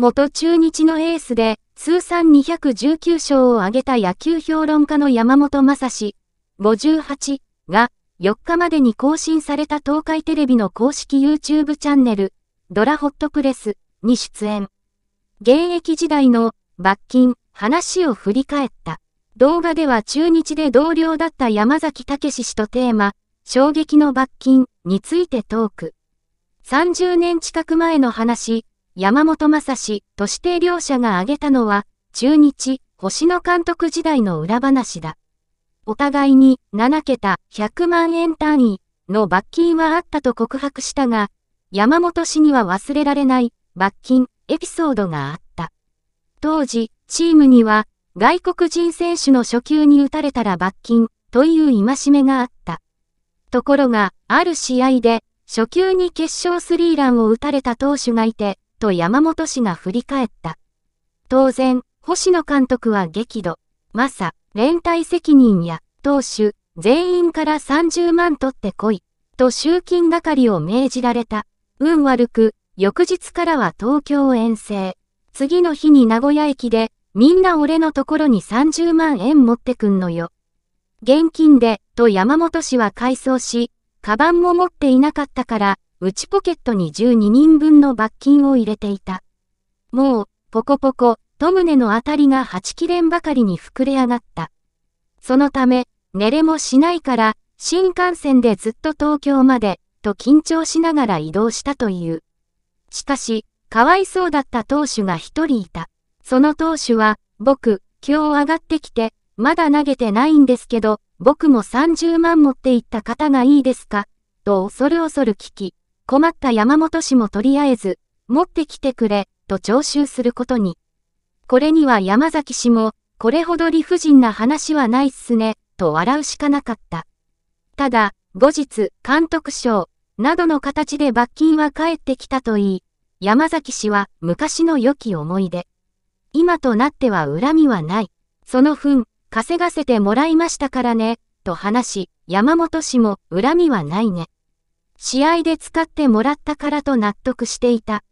元中日のエースで、通算219勝を挙げた野球評論家の山本正史、58が、4日までに更新された東海テレビの公式 YouTube チャンネル、ドラホットプレスに出演。現役時代の罰金、話を振り返った。動画では中日で同僚だった山崎武史氏とテーマ、衝撃の罰金についてトーク。30年近く前の話、山本正史と指定両者が挙げたのは、中日、星野監督時代の裏話だ。お互いに7桁100万円単位の罰金はあったと告白したが、山本氏には忘れられない罰金エピソードがあった。当時、チームには外国人選手の初級に打たれたら罰金という戒めがあった。ところが、ある試合で初級に決勝スリーランを打たれた投手がいて、と山本氏が振り返った。当然、星野監督は激怒、マサ、連帯責任や、当主、全員から30万取ってこい、と集金係を命じられた。運悪く、翌日からは東京遠征。次の日に名古屋駅で、みんな俺のところに30万円持ってくんのよ。現金で、と山本氏は回想し、カバンも持っていなかったから、内ポケットに12人分の罰金を入れていた。もう、ポコポコ、ムネのあたりが8切れんばかりに膨れ上がった。そのため、寝れもしないから、新幹線でずっと東京まで、と緊張しながら移動したという。しかし、かわいそうだった投手が一人いた。その投手は、僕、今日上がってきて、まだ投げてないんですけど、僕も30万持って行った方がいいですか、と恐る恐る聞き、困った山本氏もとりあえず、持ってきてくれ、と徴収することに。これには山崎氏も、これほど理不尽な話はないっすね、と笑うしかなかった。ただ、後日、監督賞、などの形で罰金は返ってきたといい、山崎氏は昔の良き思い出。今となっては恨みはない。その分、稼がせてもらいましたからね、と話し、山本氏も恨みはないね。試合で使ってもらったからと納得していた。